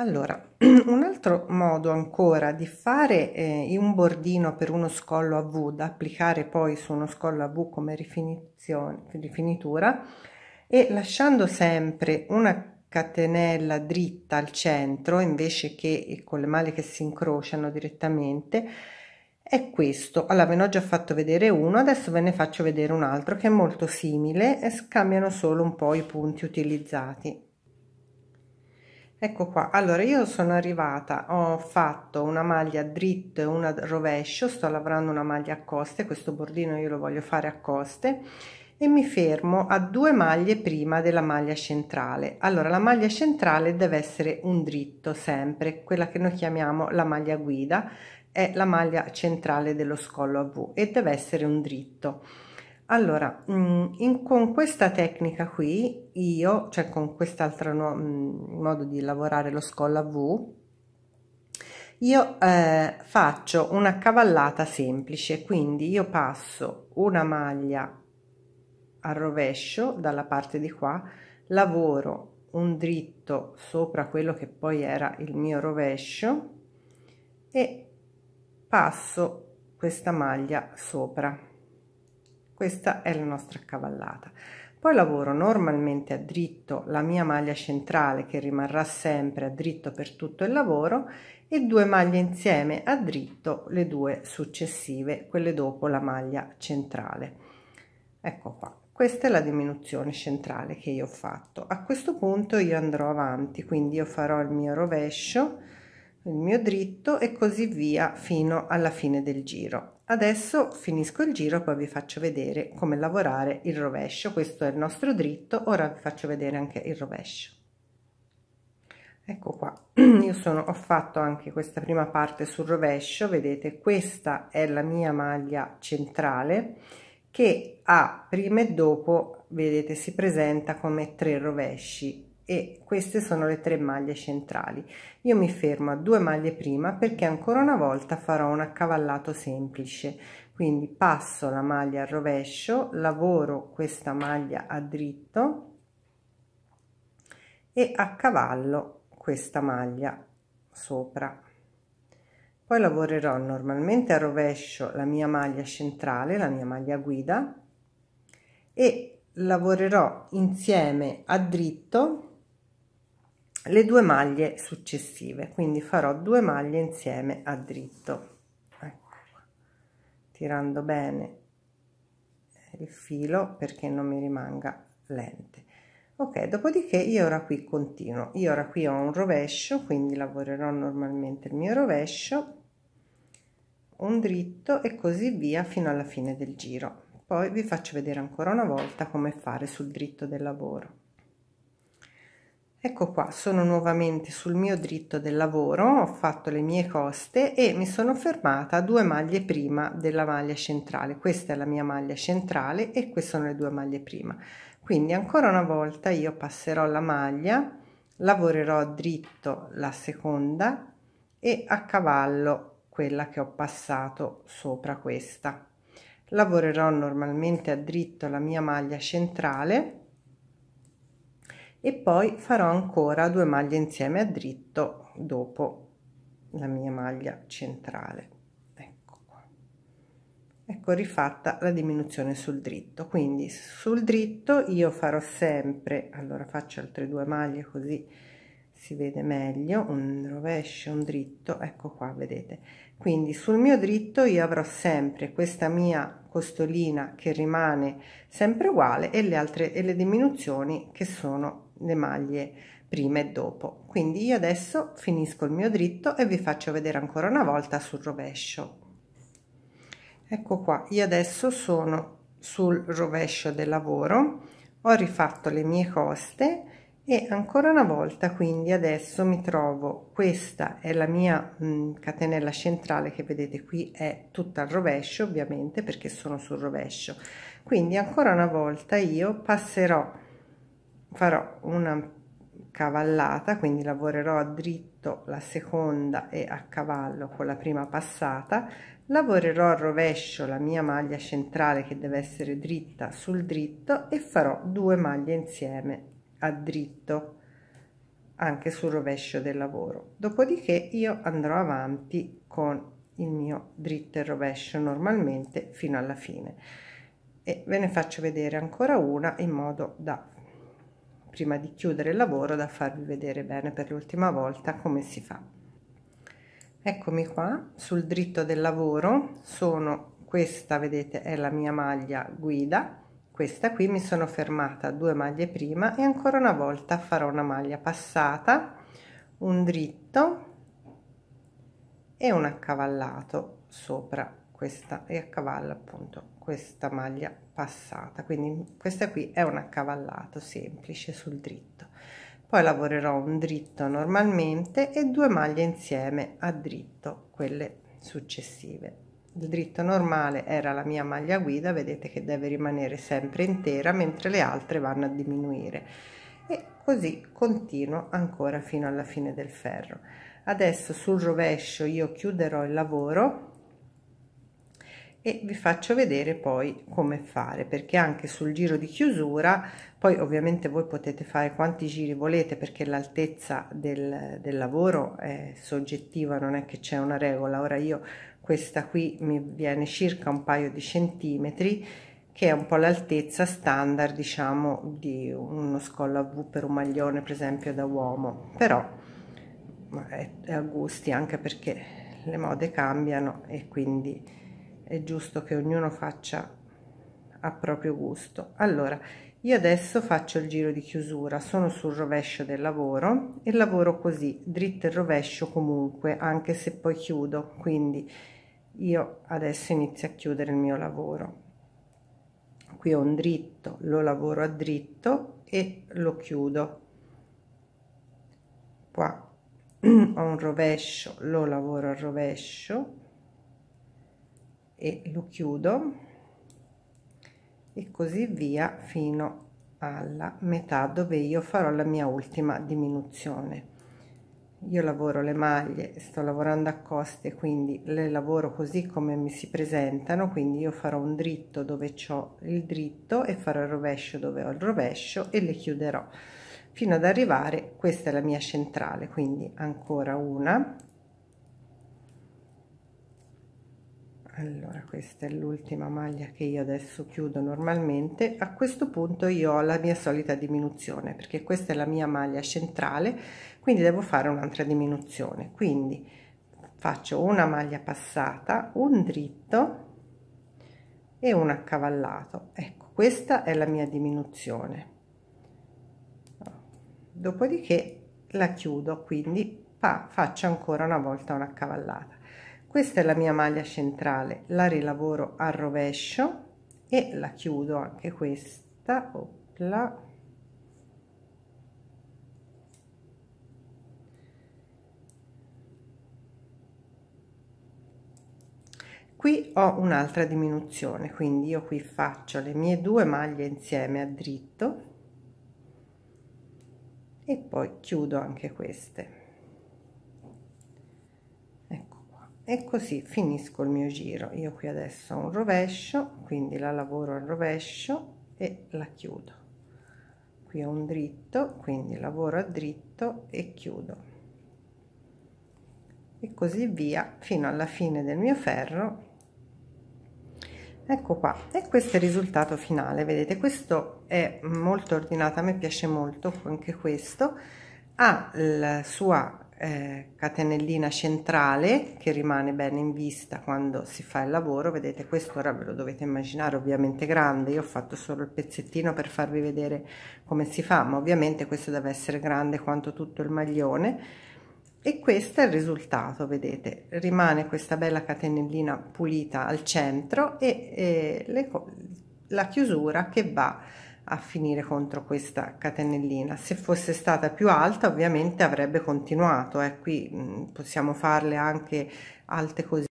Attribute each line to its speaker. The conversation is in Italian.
Speaker 1: Allora, un altro modo ancora di fare eh, un bordino per uno scollo a V da applicare poi su uno scollo a V come rifinitura e lasciando sempre una catenella dritta al centro invece che con le male che si incrociano direttamente è questo. Allora ve ne ho già fatto vedere uno, adesso ve ne faccio vedere un altro che è molto simile e cambiano solo un po' i punti utilizzati Ecco qua, allora io sono arrivata, ho fatto una maglia dritta e una rovescio, sto lavorando una maglia a coste, questo bordino io lo voglio fare a coste e mi fermo a due maglie prima della maglia centrale. Allora la maglia centrale deve essere un dritto sempre, quella che noi chiamiamo la maglia guida, è la maglia centrale dello scollo a V e deve essere un dritto allora, mm, in, con questa tecnica qui, io, cioè con quest'altro no, mm, modo di lavorare lo scolla V, io eh, faccio una cavallata semplice, quindi io passo una maglia al rovescio dalla parte di qua, lavoro un dritto sopra quello che poi era il mio rovescio e passo questa maglia sopra questa è la nostra cavallata Poi lavoro normalmente a dritto la mia maglia centrale che rimarrà sempre a dritto per tutto il lavoro e due maglie insieme a dritto le due successive, quelle dopo la maglia centrale. Ecco qua, questa è la diminuzione centrale che io ho fatto. A questo punto io andrò avanti, quindi io farò il mio rovescio il mio dritto e così via fino alla fine del giro. Adesso finisco il giro poi vi faccio vedere come lavorare il rovescio. Questo è il nostro dritto, ora vi faccio vedere anche il rovescio. Ecco qua, io sono, ho fatto anche questa prima parte sul rovescio, vedete questa è la mia maglia centrale che ha prima e dopo, vedete si presenta come tre rovesci e queste sono le tre maglie centrali. Io mi fermo a due maglie prima perché ancora una volta farò un accavallato semplice, quindi passo la maglia al rovescio, lavoro questa maglia a dritto e accavallo questa maglia sopra. Poi lavorerò normalmente a rovescio la mia maglia centrale, la mia maglia guida e lavorerò insieme a dritto le due maglie successive quindi farò due maglie insieme a dritto ecco tirando bene eh, il filo perché non mi rimanga lente ok dopodiché io ora qui continuo io ora qui ho un rovescio quindi lavorerò normalmente il mio rovescio un dritto e così via fino alla fine del giro poi vi faccio vedere ancora una volta come fare sul dritto del lavoro Ecco qua, sono nuovamente sul mio dritto del lavoro, ho fatto le mie coste e mi sono fermata due maglie prima della maglia centrale. Questa è la mia maglia centrale e queste sono le due maglie prima. Quindi ancora una volta io passerò la maglia, lavorerò dritto la seconda e a cavallo quella che ho passato sopra questa. Lavorerò normalmente a dritto la mia maglia centrale e poi farò ancora due maglie insieme a dritto dopo la mia maglia centrale ecco, ecco rifatta la diminuzione sul dritto quindi sul dritto io farò sempre allora faccio altre due maglie così si vede meglio un rovescio un dritto ecco qua vedete quindi sul mio dritto io avrò sempre questa mia costolina che rimane sempre uguale e le altre e le diminuzioni che sono le maglie prima e dopo quindi io adesso finisco il mio dritto e vi faccio vedere ancora una volta sul rovescio ecco qua io adesso sono sul rovescio del lavoro ho rifatto le mie coste e ancora una volta quindi adesso mi trovo questa è la mia mh, catenella centrale che vedete qui è tutta al rovescio ovviamente perché sono sul rovescio quindi ancora una volta io passerò farò una cavallata quindi lavorerò a dritto la seconda e a cavallo con la prima passata lavorerò a rovescio la mia maglia centrale che deve essere dritta sul dritto e farò due maglie insieme a dritto anche sul rovescio del lavoro dopodiché io andrò avanti con il mio dritto e rovescio normalmente fino alla fine e ve ne faccio vedere ancora una in modo da prima di chiudere il lavoro da farvi vedere bene per l'ultima volta come si fa eccomi qua sul dritto del lavoro sono questa vedete è la mia maglia guida questa qui mi sono fermata due maglie prima e ancora una volta farò una maglia passata un dritto e un accavallato sopra questa e a cavallo appunto questa maglia passata quindi questa qui è un accavallato semplice sul dritto poi lavorerò un dritto normalmente e due maglie insieme a dritto quelle successive il dritto normale era la mia maglia guida vedete che deve rimanere sempre intera mentre le altre vanno a diminuire e così continuo ancora fino alla fine del ferro adesso sul rovescio io chiuderò il lavoro e vi faccio vedere poi come fare perché anche sul giro di chiusura poi ovviamente voi potete fare quanti giri volete perché l'altezza del, del lavoro è soggettiva non è che c'è una regola ora io questa qui mi viene circa un paio di centimetri che è un po' l'altezza standard diciamo di uno scollo a V per un maglione per esempio da uomo però è, a gusti anche perché le mode cambiano e quindi è giusto che ognuno faccia a proprio gusto allora io adesso faccio il giro di chiusura sono sul rovescio del lavoro e lavoro così dritto e rovescio comunque anche se poi chiudo quindi io adesso inizio a chiudere il mio lavoro qui ho un dritto lo lavoro a dritto e lo chiudo qua ho un rovescio lo lavoro al rovescio e lo chiudo e così via fino alla metà dove io farò la mia ultima diminuzione io lavoro le maglie sto lavorando a coste quindi le lavoro così come mi si presentano quindi io farò un dritto dove ho il dritto e farò il rovescio dove ho il rovescio e le chiuderò fino ad arrivare questa è la mia centrale quindi ancora una allora questa è l'ultima maglia che io adesso chiudo normalmente a questo punto io ho la mia solita diminuzione perché questa è la mia maglia centrale quindi devo fare un'altra diminuzione quindi faccio una maglia passata un dritto e un accavallato ecco questa è la mia diminuzione dopodiché la chiudo quindi fa, faccio ancora una volta una cavallata questa è la mia maglia centrale la rilavoro al rovescio e la chiudo anche questa opla qui ho un'altra diminuzione quindi io qui faccio le mie due maglie insieme a dritto e poi chiudo anche queste e così finisco il mio giro io qui adesso ho un rovescio quindi la lavoro al rovescio e la chiudo qui ho un dritto quindi lavoro a dritto e chiudo e così via fino alla fine del mio ferro ecco qua e questo è il risultato finale vedete questo è molto ordinato a me piace molto anche questo ha la sua eh, catenellina centrale che rimane bene in vista quando si fa il lavoro vedete questo ora ve lo dovete immaginare ovviamente grande io ho fatto solo il pezzettino per farvi vedere come si fa ma ovviamente questo deve essere grande quanto tutto il maglione e questo è il risultato vedete rimane questa bella catenellina pulita al centro e, e le, la chiusura che va a finire contro questa catenellina se fosse stata più alta ovviamente avrebbe continuato e eh, qui possiamo farle anche alte così